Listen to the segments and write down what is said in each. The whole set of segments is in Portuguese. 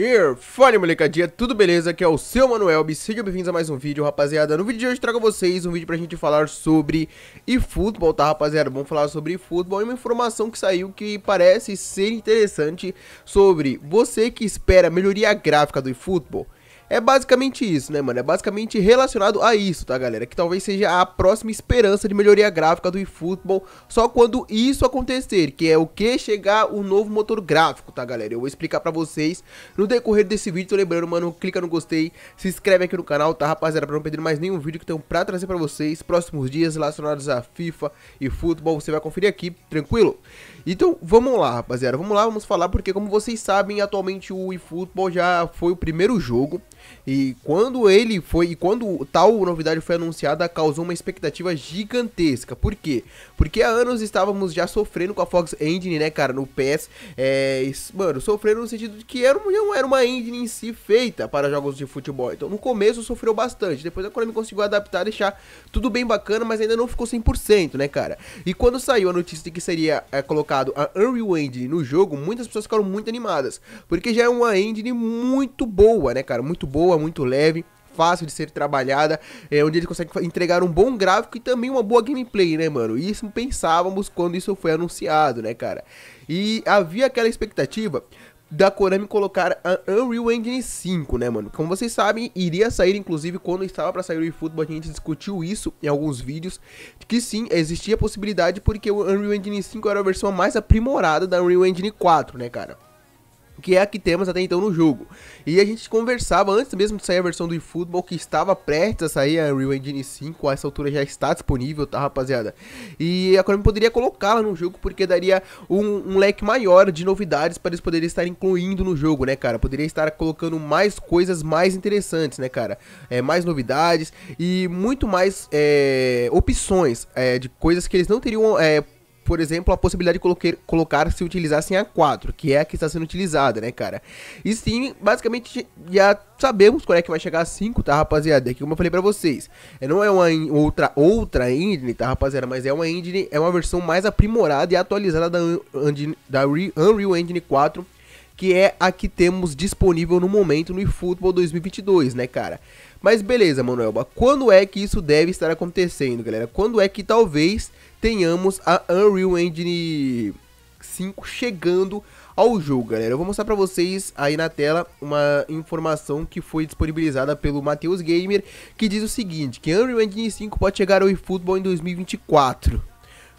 E fala molecadinha, tudo beleza? Aqui é o seu Manuel, e sejam bem-vindos a mais um vídeo, rapaziada. No vídeo de hoje trago a vocês um vídeo pra gente falar sobre eFootball, tá rapaziada? Vamos falar sobre eFootball e uma informação que saiu que parece ser interessante sobre você que espera melhoria gráfica do eFootball é basicamente isso, né, mano? É basicamente relacionado a isso, tá, galera? Que talvez seja a próxima esperança de melhoria gráfica do eFootball, só quando isso acontecer, que é o que chegar o novo motor gráfico, tá, galera? Eu vou explicar pra vocês no decorrer desse vídeo, tô lembrando, mano, clica no gostei, se inscreve aqui no canal, tá, rapaziada? Pra não perder mais nenhum vídeo que tenho pra trazer pra vocês, próximos dias relacionados a FIFA e futebol, você vai conferir aqui, tranquilo? Então, vamos lá, rapaziada, vamos lá, vamos falar, porque como vocês sabem, atualmente o eFootball já foi o primeiro jogo e quando ele foi, e quando tal novidade foi anunciada, causou uma expectativa gigantesca. Por quê? Porque há anos estávamos já sofrendo com a Fox Engine, né, cara, no PS. É, mano, sofrendo no sentido de que era, não era uma engine em si feita para jogos de futebol. Então, no começo sofreu bastante. Depois a Konami conseguiu adaptar, deixar tudo bem bacana, mas ainda não ficou 100%, né, cara? E quando saiu a notícia de que seria é, colocado a Unreal Engine no jogo, muitas pessoas ficaram muito animadas. Porque já é uma engine muito boa, né, cara? Muito boa, muito leve fácil de ser trabalhada, é, onde ele consegue entregar um bom gráfico e também uma boa gameplay, né, mano? Isso pensávamos quando isso foi anunciado, né, cara? E havia aquela expectativa da Konami colocar a Unreal Engine 5, né, mano? Como vocês sabem, iria sair, inclusive, quando estava para sair o eFootball, a gente discutiu isso em alguns vídeos, que sim, existia a possibilidade porque o Unreal Engine 5 era a versão mais aprimorada da Unreal Engine 4, né, cara? que é a que temos até então no jogo. E a gente conversava antes mesmo de sair a versão do eFootball que estava prestes a sair a Unreal Engine 5, a essa altura já está disponível, tá rapaziada? E a Konami poderia colocá-la no jogo porque daria um, um, leque maior de novidades para eles poderem estar incluindo no jogo, né, cara? Poderia estar colocando mais coisas mais interessantes, né, cara? É, mais novidades e muito mais é, opções é, de coisas que eles não teriam. É, por exemplo, a possibilidade de coloquer, colocar se utilizassem a 4, que é a que está sendo utilizada, né, cara? E sim, basicamente já sabemos qual é que vai chegar a 5, tá, rapaziada? Que como eu falei pra vocês, não é uma outra, outra engine, tá, rapaziada? Mas é uma engine, é uma versão mais aprimorada e atualizada da, da Unreal Engine 4 que é a que temos disponível no momento no eFootball 2022, né, cara? Mas beleza, Manoelba. quando é que isso deve estar acontecendo, galera? Quando é que talvez tenhamos a Unreal Engine 5 chegando ao jogo, galera? Eu vou mostrar pra vocês aí na tela uma informação que foi disponibilizada pelo Matheus Gamer, que diz o seguinte, que Unreal Engine 5 pode chegar ao eFootball em 2024.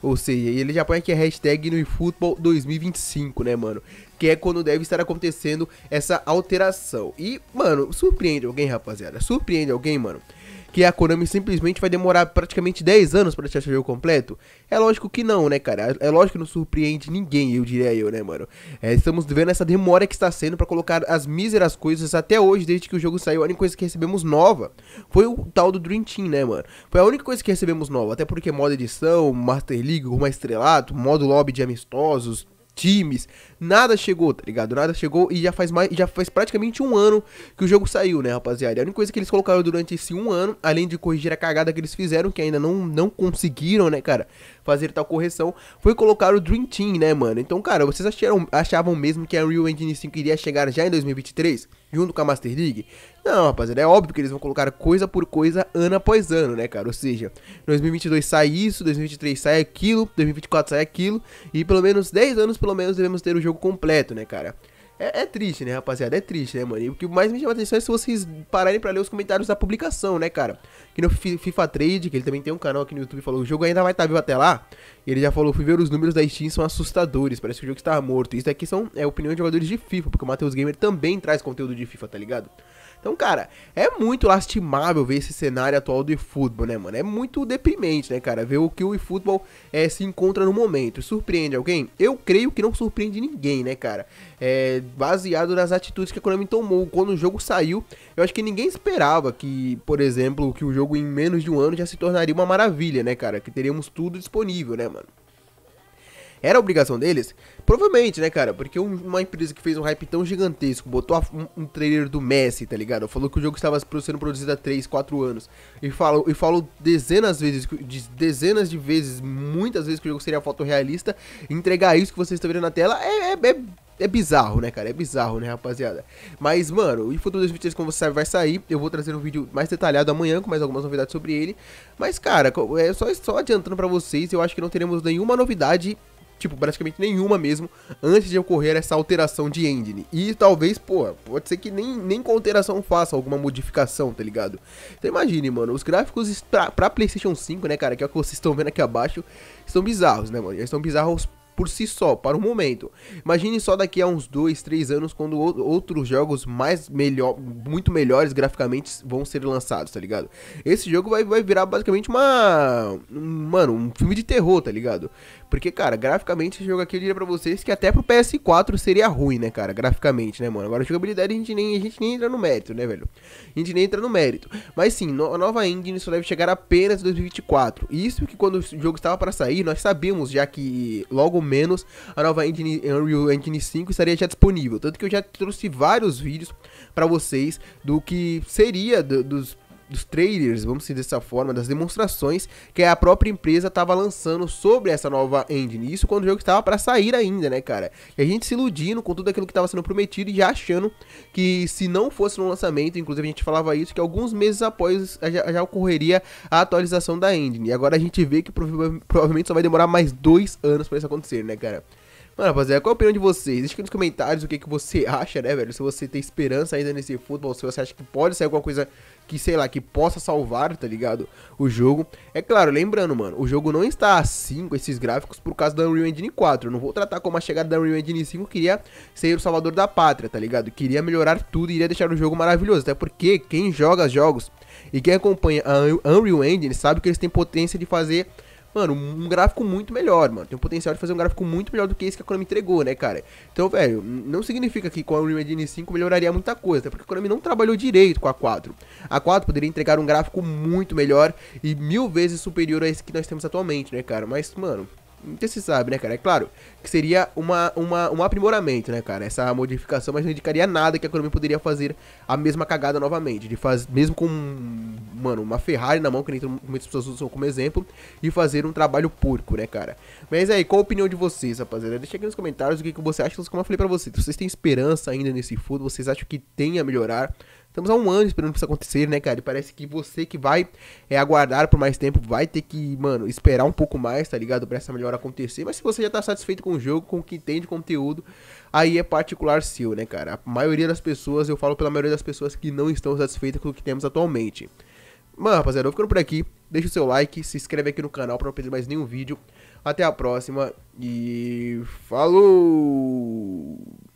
Ou seja, ele já põe aqui a hashtag no eFootball 2025, né, mano? Que é quando deve estar acontecendo essa alteração. E, mano, surpreende alguém, rapaziada. Surpreende alguém, mano que a Konami simplesmente vai demorar praticamente 10 anos para deixar esse jogo completo? É lógico que não, né, cara? É, é lógico que não surpreende ninguém, eu diria eu, né, mano? É, estamos vendo essa demora que está sendo para colocar as míseras coisas até hoje, desde que o jogo saiu. A única coisa que recebemos nova foi o tal do Dream Team, né, mano? Foi a única coisa que recebemos nova, até porque modo edição, Master League, uma Estrelato, modo lobby de amistosos times. Nada chegou, tá ligado? Nada chegou e já faz mais, já faz praticamente um ano que o jogo saiu, né, rapaziada? A única coisa que eles colocaram durante esse um ano, além de corrigir a cagada que eles fizeram, que ainda não, não conseguiram, né, cara? fazer tal correção foi colocar o Dream Team, né, mano? Então, cara, vocês acharam, achavam mesmo que a Unreal Engine 5 iria chegar já em 2023, junto com a Master League? Não, rapaziada, é óbvio que eles vão colocar coisa por coisa, ano após ano, né, cara? Ou seja, 2022 sai isso, 2023 sai aquilo, 2024 sai aquilo, e pelo menos 10 anos, pelo menos, devemos ter o jogo completo, né, cara? É, é, triste, né, rapaziada? É triste, né, mano? E o que mais me chama atenção é se vocês pararem pra ler os comentários da publicação, né, cara? Que no FIFA Trade, que ele também tem um canal aqui no YouTube, falou o jogo ainda vai estar tá vivo até lá. E ele já falou, fui ver os números da Steam, são assustadores, parece que o jogo está morto. Isso aqui são, é opinião de jogadores de FIFA, porque o Matheus Gamer também traz conteúdo de FIFA, tá ligado? Então, cara, é muito lastimável ver esse cenário atual do eFootball, né, mano? É muito deprimente, né, cara? Ver o que o eFootball é, se encontra no momento. Surpreende alguém? Eu creio que não surpreende ninguém, né, cara? É, baseado nas atitudes que a Konami tomou quando o jogo saiu, eu acho que ninguém esperava que, por exemplo, que o jogo em menos de um ano já se tornaria uma maravilha, né, cara? Que teríamos tudo disponível, né, mano? era obrigação deles? Provavelmente, né, cara? Porque uma empresa que fez um hype tão gigantesco, botou um, um trailer do Messi, tá ligado? Falou que o jogo estava sendo produzido há 3, 4 anos. E falou, e falou dezenas vezes, de dezenas de vezes, muitas vezes que o jogo seria fotorrealista. Entregar isso que vocês estão vendo na tela é, é, é é bizarro, né, cara? É bizarro, né, rapaziada? Mas, mano, o futuro 2023, como você sabe, vai sair. Eu vou trazer um vídeo mais detalhado amanhã, com mais algumas novidades sobre ele. Mas, cara, é só, só adiantando pra vocês, eu acho que não teremos nenhuma novidade tipo, praticamente nenhuma mesmo, antes de ocorrer essa alteração de engine. E talvez, pô, pode ser que nem, nem com alteração faça alguma modificação, tá ligado? Então imagine, mano, os gráficos pra, pra PlayStation 5, né, cara, que é o que vocês estão vendo aqui abaixo, estão bizarros, né, mano? Eles estão bizarros por si só, para o momento. Imagine só daqui a uns 2, 3 anos, quando outros jogos mais melhor, muito melhores graficamente vão ser lançados, tá ligado? Esse jogo vai, vai virar basicamente uma. Mano, um filme de terror, tá ligado? Porque, cara, graficamente esse jogo aqui eu diria pra vocês que até pro PS4 seria ruim, né, cara? Graficamente, né, mano? Agora, jogabilidade a gente nem, a gente nem entra no mérito, né, velho? A gente nem entra no mérito. Mas sim, no, a nova engine só deve chegar apenas em 2024. Isso que quando o jogo estava para sair, nós sabíamos já que logo menos, a nova Engine, Unreal Engine 5 estaria já disponível. Tanto que eu já trouxe vários vídeos para vocês do que seria do, dos dos trailers, vamos dizer dessa forma, das demonstrações que a própria empresa estava lançando sobre essa nova engine. Isso quando o jogo estava para sair ainda, né, cara? E a gente se iludindo com tudo aquilo que estava sendo prometido e já achando que se não fosse no lançamento, inclusive a gente falava isso, que alguns meses após já, já ocorreria a atualização da engine. E agora a gente vê que prova provavelmente só vai demorar mais dois anos para isso acontecer, né, cara? Mano, rapaziada, qual a opinião de vocês? Deixa aqui nos comentários o que, que você acha, né, velho? Se você tem esperança ainda nesse futebol, se você acha que pode sair alguma coisa que, sei lá, que possa salvar, tá ligado? O jogo. É claro, lembrando, mano, o jogo não está assim com esses gráficos por causa da Unreal Engine 4. Eu não vou tratar como a chegada da Unreal Engine 5 queria ser o salvador da pátria, tá ligado? Queria melhorar tudo e iria deixar o jogo maravilhoso. Até porque quem joga jogos e quem acompanha a Unreal Engine sabe que eles têm potência de fazer mano, um gráfico muito melhor, mano. Tem o potencial de fazer um gráfico muito melhor do que esse que a Konami entregou, né, cara? Então, velho, não significa que com a Unreal Engine 5 melhoraria muita coisa, até porque a Konami não trabalhou direito com a 4. A 4 poderia entregar um gráfico muito melhor e mil vezes superior a esse que nós temos atualmente, né, cara? Mas, mano, não se sabe, né, cara? É claro que seria uma, uma, um aprimoramento, né, cara? Essa modificação, mas não indicaria nada que a Konami poderia fazer a mesma cagada novamente. De fazer, mesmo com, mano, uma Ferrari na mão, que nem muitas pessoas usam como exemplo, e fazer um trabalho porco, né, cara? Mas é aí, qual a opinião de vocês, rapaziada? Deixa aqui nos comentários o que, que você acha. Então, como eu falei pra vocês, vocês têm esperança ainda nesse fundo Vocês acham que tem a melhorar? Estamos há um ano esperando isso acontecer, né, cara? E parece que você que vai é, aguardar por mais tempo vai ter que, mano, esperar um pouco mais, tá ligado? Pra essa melhora acontecer. Mas se você já tá satisfeito com o jogo, com o que tem de conteúdo, aí é particular seu, né, cara? A maioria das pessoas, eu falo pela maioria das pessoas que não estão satisfeitas com o que temos atualmente. Mano, rapaziada, eu vou ficando por aqui. Deixa o seu like, se inscreve aqui no canal pra não perder mais nenhum vídeo. Até a próxima e. Falou!